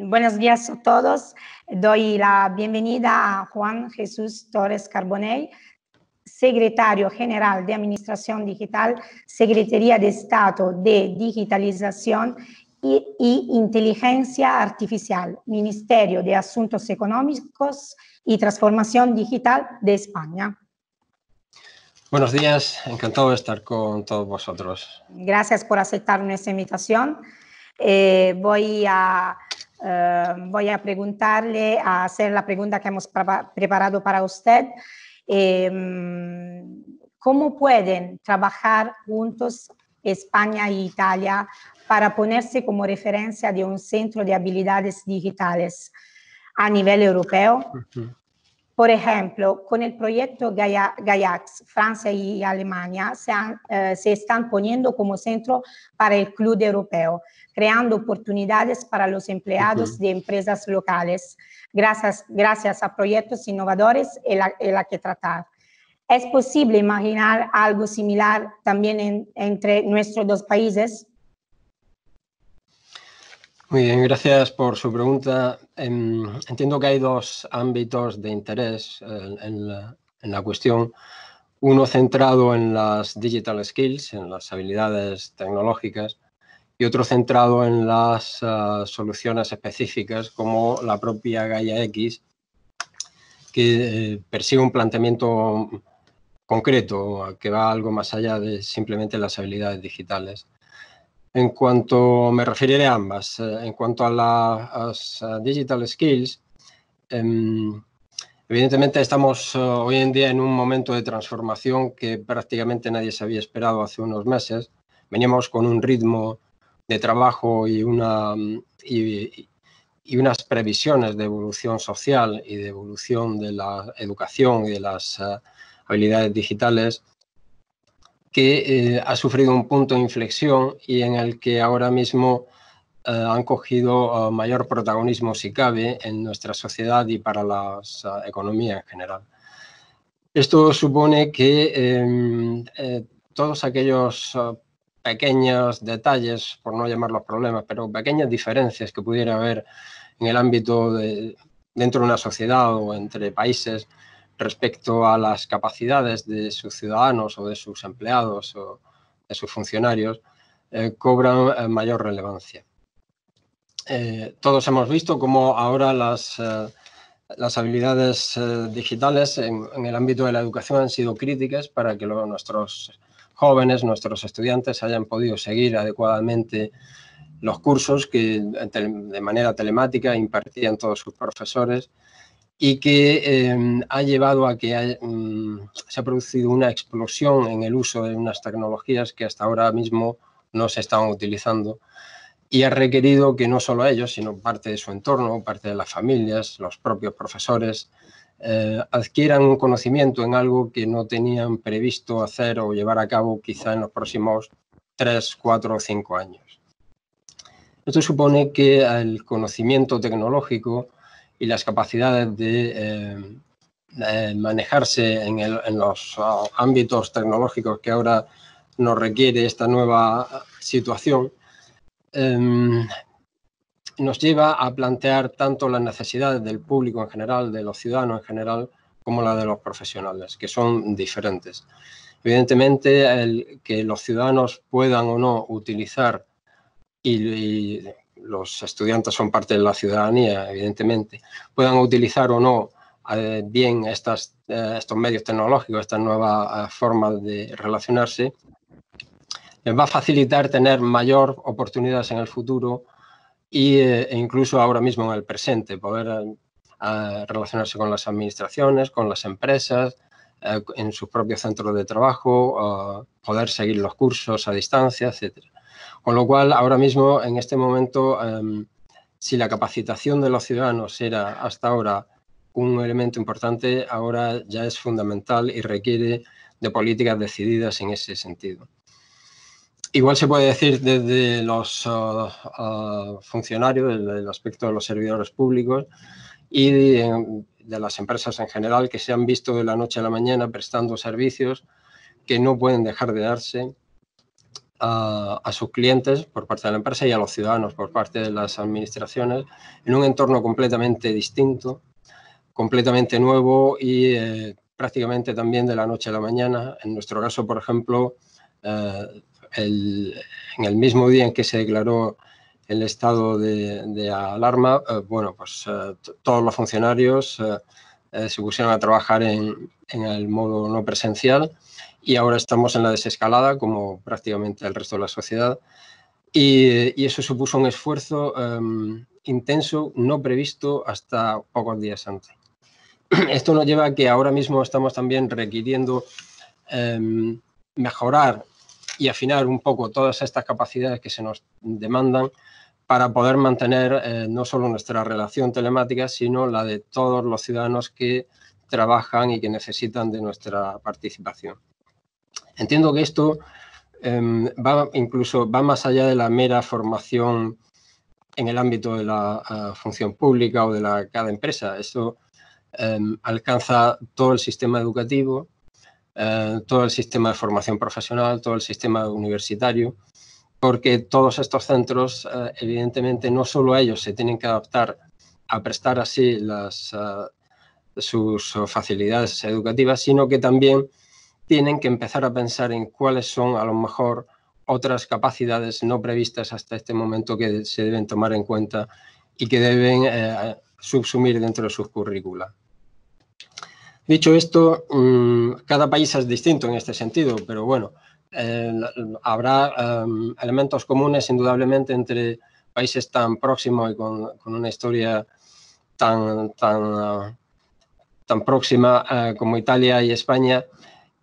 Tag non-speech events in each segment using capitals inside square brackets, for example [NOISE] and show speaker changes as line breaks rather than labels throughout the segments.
Buenos días a todos. Doy la bienvenida a Juan Jesús Torres Carbonell, secretario general de Administración Digital, Secretaría de Estado de Digitalización y, Inteligencia Artificial, Ministerio de Asuntos Económicos y Transformación Digital de España.
Buenos días, encantado de estar con todos vosotros.
Gracias por aceptar nuestra invitación. Eh, voy a Em, voy a preguntarle, a hacer la pregunta que hemos preparado para usted. Em, ¿Cómo pueden trabajar juntos España e Italia para ponerse como referencia de un centro de habilidades digitales a nivel europeo? Por ejemplo, con el proyecto Gaiax, Francia y Alemania se, eh, se, están poniendo como centro para el Club Europeo, creando oportunidades para los empleados de empresas locales, gracias, gracias a proyectos innovadores en la, que tratar. Es posible imaginar algo similar también entre nuestros dos países.
Muy bien, gracias por su pregunta. Em, entiendo que hay dos ámbitos de interés eh, en la, cuestión. Uno centrado en las digital skills, en las habilidades tecnológicas, y otro centrado en las eh, soluciones específicas como la propia Gaia X, que eh, persigue un planteamiento concreto que va algo más allá de simplemente las habilidades digitales. En cuanto me referiré a ambas, eh, en cuanto a las eh, digital skills, em, evidentemente estamos eh, hoy en día en un momento de transformación que prácticamente nadie se había esperado hace unos meses. Veníamos con un ritmo de trabajo y mm, unas previsiones de evolución social y de evolución de la educación y de las habilidades digitales que eh, ha sufrido un punto de inflexión y en el que ahora mismo eh, han cogido eh, mayor protagonismo, si cabe, en nuestra sociedad y para la economía en general. Esto supone que em, todos aquellos pequeños detalles, por no llamarlos problemas, pero pequeñas diferencias que pudiera haber en el ámbito dentro de una sociedad o entre países, respecto a las capacidades de sus ciudadanos o de sus empleados o de sus funcionarios eh, cobran eh, mayor relevancia. Eh, todos hemos visto cómo ahora las, habilidades digitales en, el ámbito de la educación han sido críticas para que nuestros jóvenes, nuestros estudiantes hayan podido seguir adecuadamente los cursos que de manera telemática impartían todos sus profesores y que em, ha llevado a que mm, se ha producido una explosión en el uso de unas tecnologías que hasta ahora mismo no se estaban utilizando y ha requerido que no solo ellos, sino parte de su entorno, parte de las familias, los propios profesores, eh, adquieran un conocimiento en algo que no tenían previsto hacer o llevar a cabo quizá en los próximos tres, cuatro o cinco años. Esto supone que el conocimiento tecnológico y las capacidades de, eh, manejarse en, los ah, ámbitos tecnológicos que ahora nos requiere esta nueva situación, em, nos lleva a plantear tanto las necesidades del público en general, de los ciudadanos en general, como las de los profesionales, que son diferentes. Evidentemente, que los ciudadanos puedan o no utilizar y los estudiantes son parte de la ciudadanía, evidentemente, puedan utilizar o no eh, bien estas, eh, estos medios tecnológicos, esta nueva eh, forma de relacionarse, les va a facilitar tener mayor oportunidades en el futuro e incluso ahora mismo en el presente, poder relacionarse con las administraciones, con las empresas, en sus propios centros de trabajo, poder seguir los cursos a distancia, etcétera. Con lo cual, ahora mismo, en este momento, em, si la capacitación de los ciudadanos era hasta ahora un elemento importante, ahora ya es fundamental y requiere de políticas decididas en ese sentido. Igual se puede decir desde los eh, eh, funcionarios, desde el aspecto de los servidores públicos y de, las empresas en general que se han visto de la noche a la mañana prestando servicios que no pueden dejar de darse a, sus clientes por parte de la empresa y a los ciudadanos por parte de las administraciones en un entorno completamente distinto, completamente nuevo y eh, prácticamente también de la noche a la mañana. En nuestro caso, por ejemplo, eh, en el mismo día en que se declaró el estado de, alarma, eh, bueno, pues todos los funcionarios se pusieron a trabajar en, en el modo no presencial y ahora estamos en la desescalada, como prácticamente el resto de la sociedad. Y, eso supuso un esfuerzo em, intenso, no previsto hasta pocos días antes. [CLEARS THROAT] Esto nos lleva a que ahora mismo estamos también requiriendo em, mejorar y afinar un poco todas estas capacidades que se nos demandan para poder mantener eh, no solo nuestra relación telemática, sino la de todos los ciudadanos que trabajan y que necesitan de nuestra participación. Entiendo que esto em, va incluso va más allá de la mera formación en el ámbito de la eh, función pública o de la, cada empresa. Esto em, alcanza todo el sistema educativo, eh, todo el sistema de formación profesional, todo el sistema universitario, porque todos estos centros, eh, evidentemente, no solo a ellos se tienen que adaptar a prestar así las, sus facilidades educativas, sino que también tienen que empezar a pensar en cuáles son a lo mejor otras capacidades no previstas hasta este momento que se deben tomar en cuenta y que deben eh, subsumir dentro de sus currícula. Dicho esto, mm, cada país es distinto en este sentido, pero bueno, eh, habrá em, elementos comunes indudablemente entre países tan próximos y con, con una historia tan, tan, ah, tan próxima eh, como Italia y España,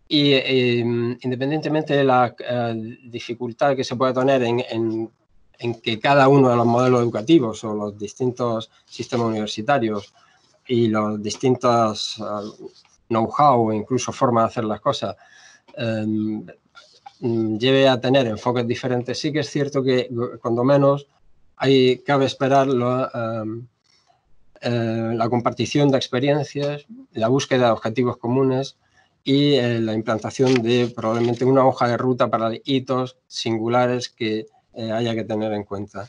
y em, independientemente de la eh, dificultad que se pueda tener en, que cada uno de los modelos educativos o los distintos sistemas universitarios y los distintos eh, know-how, incluso formas de hacer las cosas, em, lleve a tener enfoques diferentes, sí que es cierto que eh, cuando menos hay, cabe esperar em, la compartición de experiencias, la búsqueda de objetivos comunes, y eh, la implantación de probablemente una hoja de ruta para hitos singulares que eh, haya que tener en cuenta.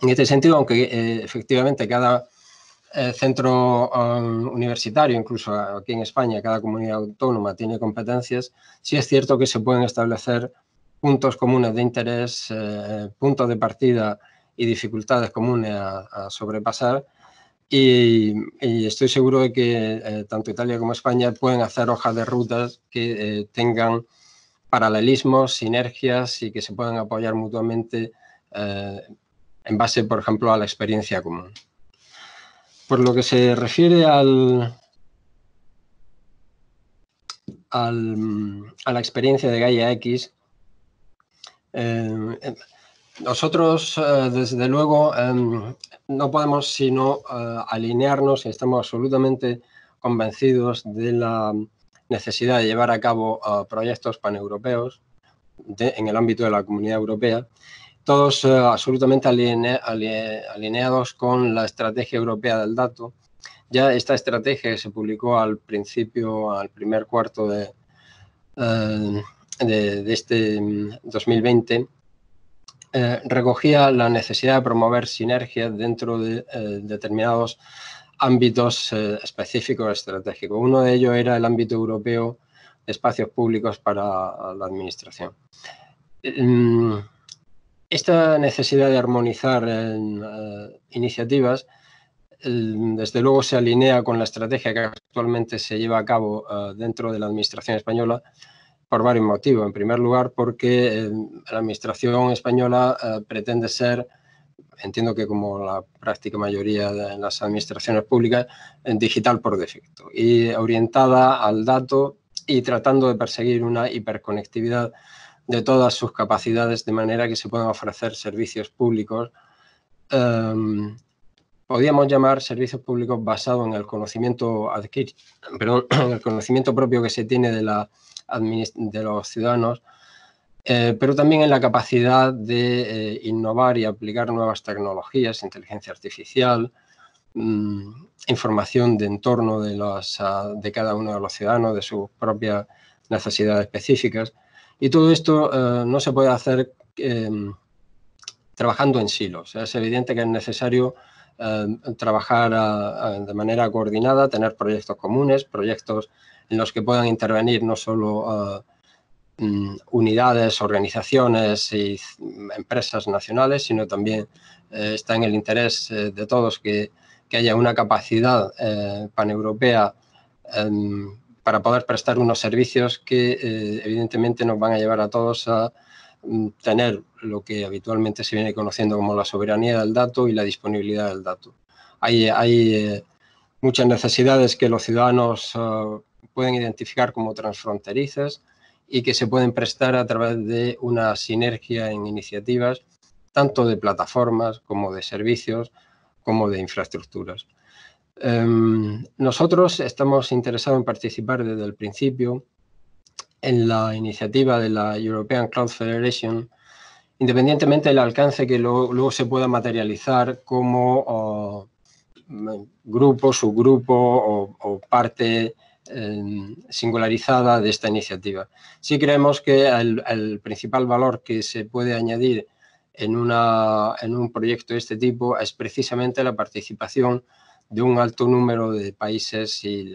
En este sentido, aunque eh, efectivamente cada centro um, universitario, incluso aquí en España, cada comunidad autónoma tiene competencias, sí es cierto que se pueden establecer puntos comunes de interés, puntos de partida y dificultades comunes a sobrepasar y, estoy seguro de que eh, tanto Italia como España pueden hacer hojas de rutas que eh, tengan paralelismos, sinergias y que se puedan apoyar mutuamente eh, en base, por ejemplo, a la experiencia común. Por lo que se refiere al, a la experiencia de Gaia X, nosotros, eh, desde luego, em, no podemos sino eh, alinearnos y estamos absolutamente convencidos de la necesidad de llevar a cabo eh, proyectos paneuropeos en el ámbito de la Comunidad Europea, todos absolutamente alineados con la Estrategia Europea del Dato. Ya esta estrategia se publicó al principio, al primer cuarto de, de, de este 2020, mm, eh, recogía la necesidad de promover sinergias dentro de eh, determinados ámbitos eh, específicos estratégicos. Uno de ellos era el ámbito europeo de espacios públicos para la administración. Mm, esta necesidad de armonizar iniciativas mm, desde luego se alinea con la estrategia que actualmente se lleva a cabo dentro de la Administración española por varios motivos. En primer lugar, porque eh, la Administración española eh, pretende ser, entiendo que como la práctica mayoría de las administraciones públicas, digital por defecto y orientada al dato y tratando de perseguir una hiperconectividad de todas sus capacidades de manera que se puedan ofrecer servicios públicos. Em, podríamos llamar servicios públicos basados en el conocimiento adquirido, perdón, [CLEARS THROAT] en el conocimiento propio que se tiene de la de los ciudadanos, eh, pero también en la capacidad de eh, innovar y aplicar nuevas tecnologías, inteligencia artificial, mm, información de entorno de, ah, de cada uno de los ciudadanos, de sus propias necesidades específicas. Y todo esto eh, no se puede hacer em, trabajando en silos. Es evidente que es necesario trabajar ah, de manera coordinada, tener proyectos comunes, proyectos en los que puedan intervenir no solo eh, mm, unidades, organizaciones y mm, empresas nacionales, sino también eh, está en el interés eh, de todos que, haya una capacidad paneuropea em, para poder prestar unos servicios que evidentemente nos van a llevar a todos a mm, tener lo que habitualmente se viene conociendo como la soberanía del dato y la disponibilidad del dato. Hay, hay muchas necesidades que los ciudadanos ah, pueden identificar como transfronterizas y que se pueden prestar a través de una sinergia en iniciativas tanto de plataformas como de servicios como de infraestructuras. Em, nosotros estamos interesados en participar desde el principio en la iniciativa de la European Cloud Federation, independientemente del alcance que luego se pueda materializar como oh, grupo, subgrupo o parte Em, singularizada de esta iniciativa. Sí creemos que el, principal valor que se puede añadir en, una, en, un proyecto de este tipo es precisamente la participación de un alto número de países y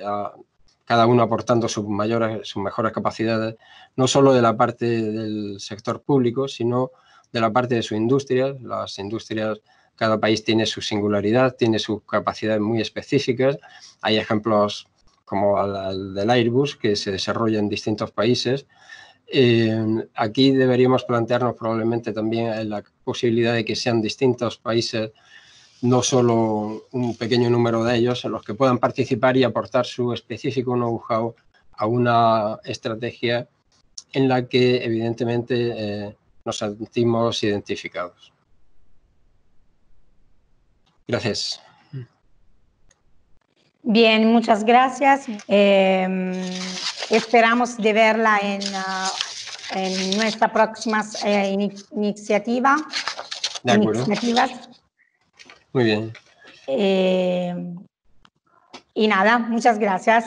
cada uno aportando sus, mayores, sus mejores capacidades, no solo de la parte del sector público, sino de la parte de su industria. Las industrias cada país tiene su singularidad, tiene sus capacidades muy específicas. Hay ejemplos como el del Airbus, que se desarrolla en distintos países. Em, aquí deberíamos plantearnos probablemente también la posibilidad de que sean distintos países, no solo un pequeño número de ellos, en los que puedan participar y aportar su específico know-how a una estrategia en la que evidentemente eh, nos sentimos identificados. Gracias.
Bien, muchas gracias. Em, esperamos de verla en, ah, en nuestra próxima eh, iniciativa, Muy bien. Em, y nada, muchas gracias.